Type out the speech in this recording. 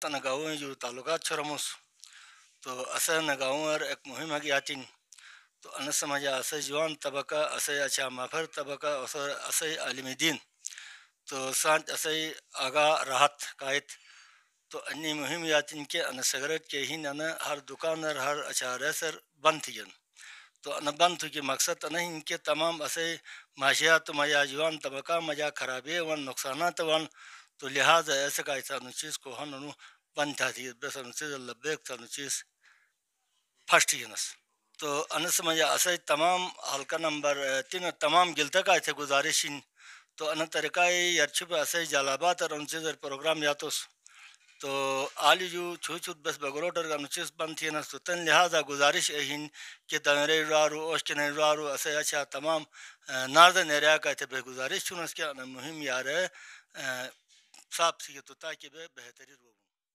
तन गाँव जो तालुका छोरमोस तो अस गाँव और एक मुहिम हगी आचिन तो अन समाजा अस जुआन तबका अस अच्छा माफर तबका असर अस आलिम दीन तो सांच अस आगा राहत कायत तो अन्य मुहिम याचिन के अन सिगरेट के ही न हर दुकान और हर अच्छा रेसर बंद थी जन तो बंद थी मकसद अन इनके तमाम असे माशियात मया जुआन तबका मजा खराबे वन तो वन तो लिहाजा ऐसे का ऐसा चीज़ को हन बन था थी बेसन चीज़ लबेक सानू चीज़ फर्स्ट जनस तो अनस मजा ऐसे तमाम हल्का नंबर तीन तमाम गिलता का ऐसे गुजारिश इन तो अन तरीका यार छुप ऐसे जलाबाद और उनसे जर प्रोग्राम या तो तो आली जो छू छूत बस बगरोटर का अनुचिस बंद थी ना तो तन लिहाजा गुजारिश हिन कि तनरे रारो ओशन रारो ऐसे अच्छा तमाम नार्दन एरिया का ऐसे बेगुजारिश चुन उसके मुहिम यार صاحب سید تو کے بہترین وہ